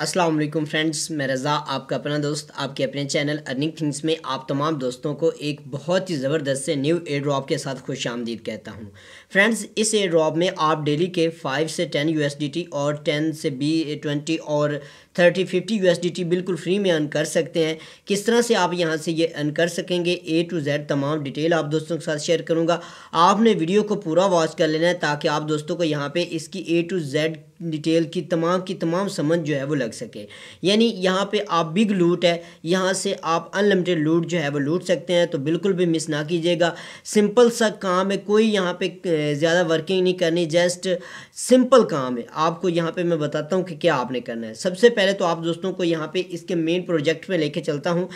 अस्सलाम वालेकुम फ्रेंड्स मैं रज़ा आपका अपना दोस्त आपके अपने चैनल अर्निंग थिंग्स में आप तमाम दोस्तों को एक बहुत ही ज़बरदस्त से न्यू एयर ड्रॉप के साथ खुश आमदीद कहता हूँ फ्रेंड्स इस एयर ड्रॉप में आप डेली के 5 से 10 यूएसडीटी और 10 से बी ट्वेंटी और 30 50 टी बिल्कुल फ्री में अर्न कर सकते हैं किस तरह से आप यहाँ से ये अर्न कर सकेंगे ए टू जेड तमाम डिटेल आप दोस्तों के साथ शेयर करूँगा आपने वीडियो को पूरा वॉच कर लेना है ताकि आप दोस्तों को यहाँ पर इसकी ए टू जेड डिटेल की तमाम की तमाम समझ जो है वो लग सके यानी यहाँ पे आप बिग लूट है यहाँ से आप अनलिमिटेड लूट जो है वो लूट सकते हैं तो बिल्कुल भी मिस ना कीजिएगा सिंपल सा काम है कोई यहाँ पे ज़्यादा वर्किंग नहीं करनी जस्ट सिंपल काम है आपको यहाँ पे मैं बताता हूँ कि क्या आपने करना है सबसे पहले तो आप दोस्तों को यहाँ पर इसके मेन प्रोजेक्ट में लेके चलता हूँ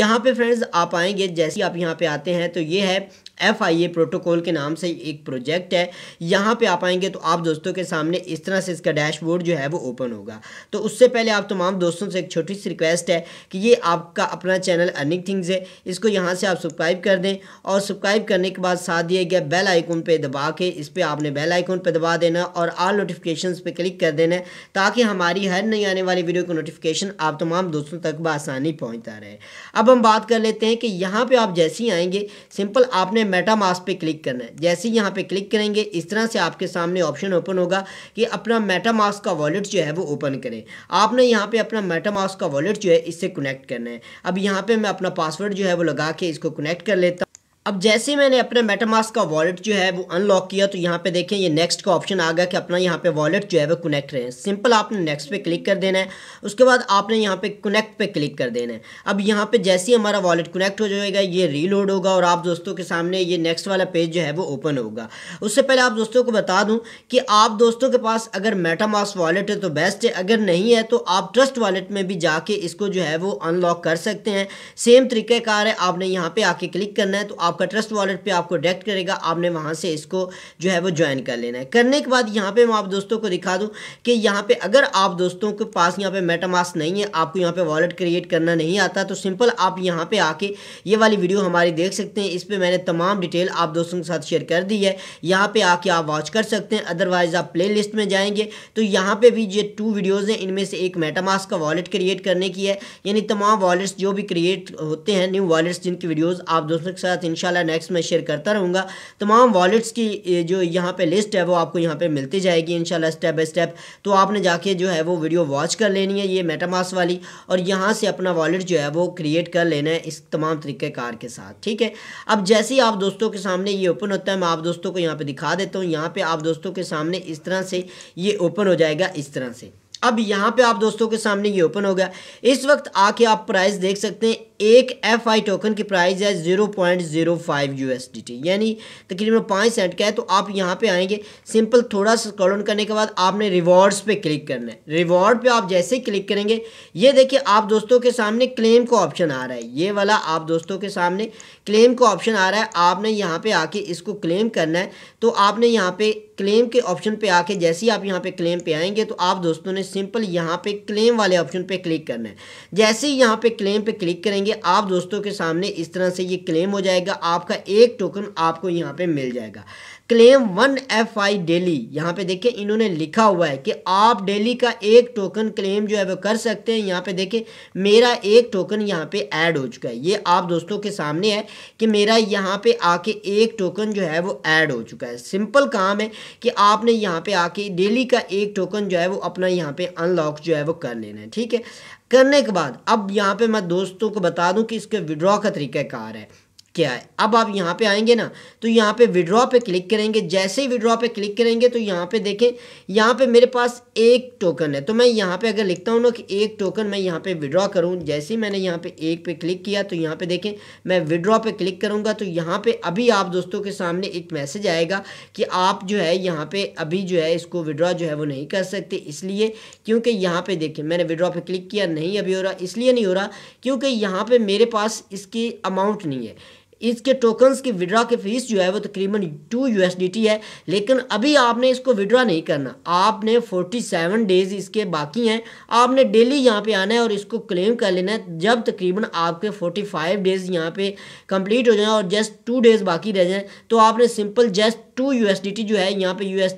यहाँ पर फ्रेंड्स आप आएँगे जैसे आप यहाँ पर आते हैं तो ये है एफ आई ए प्रोटोकॉल के नाम से एक प्रोजेक्ट है यहाँ पे आप आएंगे तो आप दोस्तों के सामने इस तरह से इसका डैशबोर्ड जो है वो ओपन होगा तो उससे पहले आप तमाम दोस्तों से एक छोटी सी रिक्वेस्ट है कि ये आपका अपना चैनल अर्निंग थिंग्स है इसको यहाँ से आप सब्सक्राइब कर दें और सब्सक्राइब करने के बाद साथ दिए गए बेल आइकॉन पर दबा के इस पर आपने बेल आइकॉन पर दबा देना और आल नोटिफिकेशन पर क्लिक कर देना ताकि हमारी हर नई आने वाली वीडियो की नोटिफिकेशन आप तमाम दोस्तों तक बसानी पहुँचता रहे अब हम बात कर लेते हैं कि यहाँ पर आप जैसे ही आएंगे सिंपल आपने हमें मेटामास पे क्लिक करना है जैसे ही यहाँ पे क्लिक करेंगे इस तरह से आपके सामने ऑप्शन ओपन होगा कि अपना मेटामास का वॉलेट जो है वो ओपन करें आपने यहाँ पे अपना मेटामास का वॉलेट जो है इससे कनेक्ट करना है अब यहाँ पे मैं अपना पासवर्ड जो है वो लगा के इसको कनेक्ट कर लेता हूँ अब जैसे मैंने अपने मेटामास का वॉलेट जो है वो अनलॉक किया तो यहाँ पे देखें ये नेक्स्ट का ऑप्शन आ गया कि अपना यहाँ पे वॉलेट जो है वो कनेक्ट रहे सिंपल आपने नेक्स्ट पे क्लिक कर देना है उसके बाद आपने यहाँ पे कनेक्ट पे क्लिक कर देना है अब यहाँ पे जैसे ही हमारा वॉलेट कनेक्ट हो जाएगा ये रीलोड होगा और आप दोस्तों के सामने ये नेक्स्ट वाला पेज जो है वो ओपन होगा उससे पहले आप दोस्तों को बता दूँ कि आप दोस्तों के पास अगर मेटामास वॉलेट है तो बेस्ट है अगर नहीं है तो आप ट्रस्ट वॉलेट में भी जाके इसको जो है वो अनलॉक कर सकते हैं सेम तरीक़ेकार है आपने यहाँ पर आके क्लिक करना है तो आप आपका ट्रस्ट वॉलेट पे आपको डायरेक्ट करेगा आपने वहाँ से इसको जो है वो ज्वाइन कर लेना है करने के बाद यहाँ पे मैं आप दोस्तों को दिखा दूँ कि यहाँ पे अगर आप दोस्तों के पास यहाँ पे मेटामास नहीं है आपको यहाँ पे वॉलेट क्रिएट करना नहीं आता तो सिंपल आप यहाँ पे आके ये वाली वीडियो हमारी देख सकते हैं इस पर मैंने तमाम डिटेल आप दोस्तों के साथ शेयर कर दी है यहाँ पर आके आप वॉच कर सकते हैं अदरवाइज़ आप प्ले लिस्ट में जाएंगे तो यहाँ पर भी ये टू वीडियोज़ हैं इनमें से एक मेटामास्क का वॉलेट क्रिएट करने की है यानी तमाम वॉलेट्स जो भी क्रिएट होते हैं न्यू वॉलेट्स जिनकी वीडियोज़ आप दोस्तों के साथ इन इंशाल्लाह नेक्स्ट में शेयर करता रहूँगा तमाम वॉलेट्स की जो यहाँ पे लिस्ट है वो आपको यहाँ पे मिलती जाएगी इंशाल्लाह स्टेप बाय स्टेप तो आपने जाके जो है वो वीडियो वॉच कर लेनी है ये मेटामास वाली और यहाँ से अपना वॉलेट जो है वो क्रिएट कर लेना है इस तमाम तरीक़ेकार के साथ ठीक है अब जैसे ही आप दोस्तों के सामने ये ओपन होता है मैं आप दोस्तों को यहाँ पर दिखा देता हूँ यहाँ पर आप दोस्तों के सामने इस तरह से ये ओपन हो जाएगा इस तरह से अब यहाँ पे आप दोस्तों के सामने ये ओपन हो गया इस वक्त आके आप प्राइस देख सकते हैं एक एफ आई टोकन की प्राइस है zero point zero five U S D T यानी तकरीबन पाँच सेंट का है तो आप यहाँ पे आएंगे सिंपल थोड़ा सा स्क्रॉल करने के बाद आपने रिवॉर्ड्स पे क्लिक करना है रिवॉर्ड पे आप जैसे ही क्लिक करेंगे ये देखिए आप दोस्तों के सामने क्लेम का ऑप्शन आ रहा है ये वाला आप दोस्तों के सामने क्लेम का ऑप्शन आ रहा है आपने यहाँ पर आके इसको क्लेम करना है तो आपने यहाँ पर क्लेम के ऑप्शन पे आके जैसे ही आप यहाँ पे क्लेम पे आएंगे तो आप दोस्तों ने सिंपल यहाँ पे क्लेम वाले ऑप्शन पे क्लिक करना है जैसे ही यहाँ पे क्लेम पे क्लिक करेंगे करेंगे आप दोस्तों के सामने इस तरह से ये क्लेम हो जाएगा आपका एक टोकन आपको यहाँ पे मिल जाएगा claim one F I daily यहाँ पे देखिए इन्होंने लिखा हुआ है कि आप डेली का एक टोकन क्लेम जो है वो कर सकते हैं यहाँ पे देखिए मेरा एक टोकन यहाँ पे ऐड हो चुका है ये आप दोस्तों के सामने है कि मेरा यहाँ पे आके एक टोकन जो है वो ऐड हो चुका है सिंपल काम है कि आपने यहाँ पे आके डेली का एक टोकन जो है वो अपना यहाँ पे अनलॉक जो है वो कर लेना है ठीक है करने के बाद अब यहाँ पे मैं दोस्तों को बता दूं कि इसके विड्रॉ का तरीक़ाकार है क्या है अब आप यहाँ पे आएंगे ना तो यहाँ पे विड्रॉ पे क्लिक करेंगे जैसे ही विड्रॉ पे क्लिक करेंगे तो यहाँ पे देखें यहाँ पे मेरे पास एक टोकन है तो मैं यहाँ पे अगर लिखता हूँ ना कि एक टोकन मैं यहाँ पे विड्रॉ करूँ जैसे ही मैंने यहाँ पे एक पे क्लिक किया तो यहाँ पे देखें मैं विड्रॉ पे क्लिक करूँगा तो यहाँ पर अभी आप दोस्तों के सामने एक मैसेज आएगा कि आप जो है यहाँ पर अभी जो है इसको विड्रॉ जो है वो नहीं कर सकते इसलिए क्योंकि यहाँ पर देखें मैंने विड्रॉ पर क्लिक किया नहीं अभी हो रहा इसलिए नहीं हो रहा क्योंकि यहाँ पर मेरे पास इसकी अमाउंट नहीं है इसके टोकन्स की विड्रा की फीस जो है वो तकरीबन टू यू है लेकिन अभी आपने इसको विड्रा नहीं करना आपने फोर्टी सेवन डेज़ इसके बाकी हैं आपने डेली यहाँ पे आना है और इसको क्लेम कर लेना है जब तकरीबन आपके फोर्टी फाइव डेज़ यहाँ पे कंप्लीट हो जाए और जस्ट टू डेज़ बाकी रह जाएँ तो आपने सिंपल जस्ट टू यू जो है यहाँ पे यू एस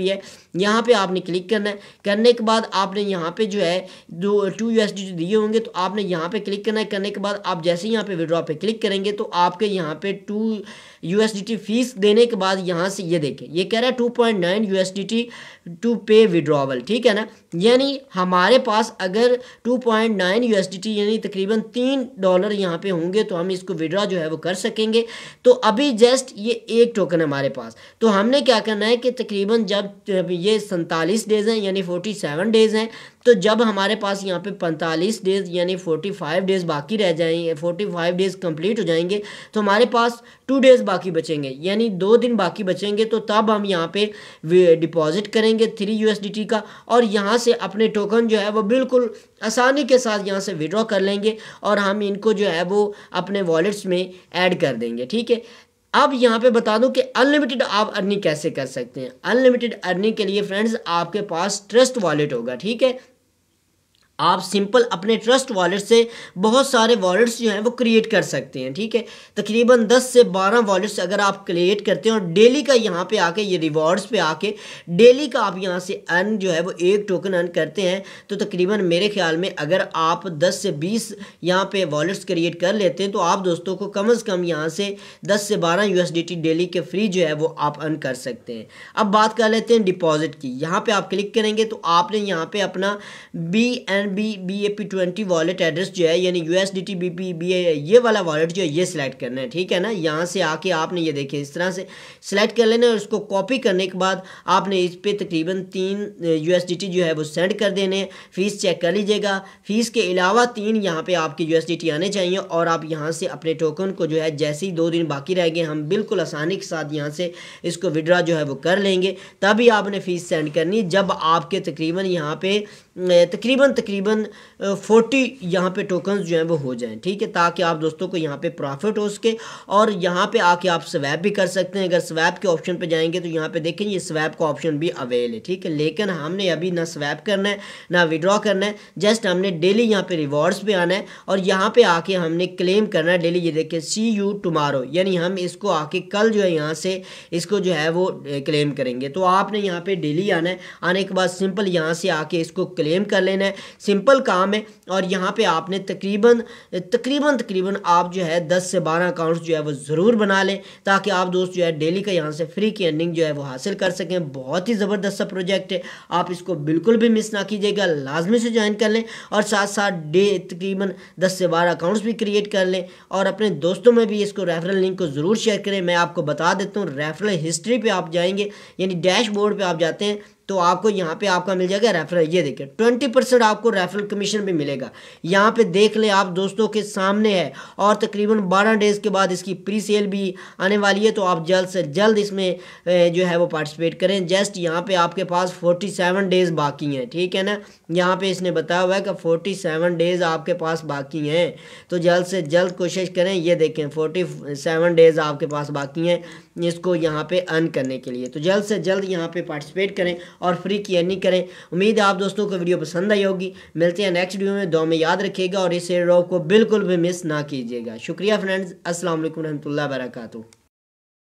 है यहाँ पे आपने क्लिक करना है करने के बाद आपने यहाँ पे जो है दो टू यू दिए होंगे तो आपने यहाँ पे क्लिक करना है करने के बाद आप जैसे यहाँ पे विड्रॉ पे क्लिक करेंगे तो आप आपके यहाँ पे टू यू फीस देने के बाद यहाँ से ये यह देखें ये कह रहा है two point nine U two पे विड्रॉवल ठीक है ना यानी हमारे पास अगर टू पॉइंट नाइन यू यानी तकरीबन तीन डॉलर यहाँ पे होंगे तो हम इसको विड्रॉ जो है वो कर सकेंगे तो अभी जस्ट ये एक टोकन हमारे पास तो हमने क्या करना है कि तकरीबन जब ये सैंतालीस डेज़ हैं यानी फोर्टी डेज़ हैं तो जब हमारे पास यहाँ पे पैंतालीस डेज़ यानी फोर्टी फाइव डेज़ बाकी रह जाएंगे फोर्टी फाइव डेज़ कंप्लीट हो जाएंगे तो हमारे पास टू डेज़ बाकी बचेंगे यानी दो दिन बाकी बचेंगे तो तब हम यहाँ पे डिपॉजिट करेंगे थ्री यू का और यहाँ से अपने टोकन जो है वो बिल्कुल आसानी के साथ यहाँ से विड्रॉ कर लेंगे और हम इनको जो है वो अपने वॉलेट्स में ऐड कर देंगे ठीक है अब यहाँ पे बता दूँ कि अनलिमिटेड आप अर्निंग कैसे कर सकते हैं अनलिमिटेड अर्निंग के लिए फ्रेंड्स आपके पास ट्रस्ट वॉलेट होगा ठीक है आप सिंपल अपने ट्रस्ट वॉलेट से बहुत सारे वॉलेट्स जो हैं वो क्रिएट कर सकते हैं ठीक है तकरीबन 10 से 12 वॉलेट्स अगर आप क्रिएट करते हैं और डेली का यहाँ पे आके ये रिवॉर्ड्स पे आके डेली का आप यहाँ से अर्न जो है वो एक टोकन अर्न करते हैं तो तकरीबन मेरे ख्याल में अगर आप दस से बीस यहाँ पर वॉलेट्स क्रिएट कर लेते हैं तो आप दोस्तों को कम अज़ कम यहाँ से दस से बारह यू डेली के फ्री जो है वो आप अर्न कर सकते हैं अब बात कर लेते हैं डिपॉज़िट की यहाँ पर आप क्लिक करेंगे तो आपने यहाँ पर अपना B and wallet B B A P twenty wallet address जो है यानी U S D T B P B A ये वाला वॉलेट जो है ये सिलेक्ट करना है ठीक है ना यहाँ से आके आपने ये देखिए इस तरह से सिलेक्ट कर लेना और उसको कॉपी करने के बाद आपने इस पर तकरीबन तीन यू एस डी टी जो है वो सेंड कर देने फ़ीस चेक कर लीजिएगा फ़ीस के अलावा तीन यहाँ पर आपके यू एस डी टी आने चाहिए और आप यहाँ से अपने टोकन को जो है जैसे ही दो दिन बाकी रह गए हम बिल्कुल आसानी के साथ यहाँ से इसको विड्रा जो है वो कर लेंगे तभी आपने फ़ीस सेंड करनी जब आपके तकरीबन यहाँ पे तकरीबन तकरीबन तकरीबन फोर्टी यहाँ पे टोकन्स जो हैं वो हो जाएं ठीक है ताकि आप दोस्तों को यहाँ पे प्रॉफिट हो सके और यहाँ पे आके आप स्वैप भी कर सकते हैं अगर स्वैप के ऑप्शन पे जाएंगे तो यहाँ पे देखें ये स्वैप का ऑप्शन भी अवेल है ठीक है लेकिन हमने अभी ना स्वैप करना है ना विड्रॉ करना है जस्ट हमने डेली यहाँ पर रिवॉर्ड्स पर आना है और यहाँ पर आके हमने क्लेम करना है डेली ये देखें सी यू टमारो यानी हम इसको आके कल जो है यहाँ से इसको जो है वो क्लेम करेंगे तो आपने यहाँ पर डेली आना है आने के बाद सिंपल यहाँ से आके इसको क्लेम कर लेना है सिंपल काम है और यहाँ पे आपने तकरीबन तकरीबन तकरीबन आप जो है दस से बारह अकाउंट्स जो है वो ज़रूर बना लें ताकि आप दोस्त जो है डेली का यहाँ से फ्री की अर्निंग जो है वो हासिल कर सकें बहुत ही ज़बरदस्त सा प्रोजेक्ट है आप इसको बिल्कुल भी मिस ना कीजिएगा लाजमी से ज्वाइन कर लें और साथ साथ डे तकरीबन दस से बारह अकाउंट्स भी क्रिएट कर लें और अपने दोस्तों में भी इसको रेफरल लिंक को ज़रूर शेयर करें मैं आपको बता देता हूँ रेफरल हिस्ट्री पर आप जाएंगे यानी डैशबोर्ड पर आप जाते हैं तो आपको यहाँ पे आपका मिल जाएगा रेफरल ये देखिए ट्वेंटी परसेंट आपको रेफरल कमीशन भी मिलेगा यहाँ पे देख ले आप दोस्तों के सामने है और तकरीबन बारह डेज के बाद इसकी प्री सेल भी आने वाली है तो आप जल्द से जल्द इसमें जो है वो पार्टिसिपेट करें जस्ट यहाँ पे आपके पास फोर्टी सेवन डेज बाकी हैं ठीक है ना यहाँ पे इसने बताया हुआ है कि फोर्टी सेवन डेज आपके पास बाकी हैं तो जल्द से जल्द कोशिश करें ये देखें फोर्टी सेवन डेज आपके पास बाकी हैं इसको यहाँ पे अर्न करने के लिए तो जल्द से जल्द यहाँ पे पार्टिसिपेट करें और फ्री की अर्निंग करें उम्मीद है आप दोस्तों को वीडियो पसंद आई होगी मिलते हैं नेक्स्ट वीडियो में दो में याद रखिएगा और इस एयर को बिल्कुल भी मिस ना कीजिएगा शुक्रिया फ्रेंड्स असल वरहमल वर्का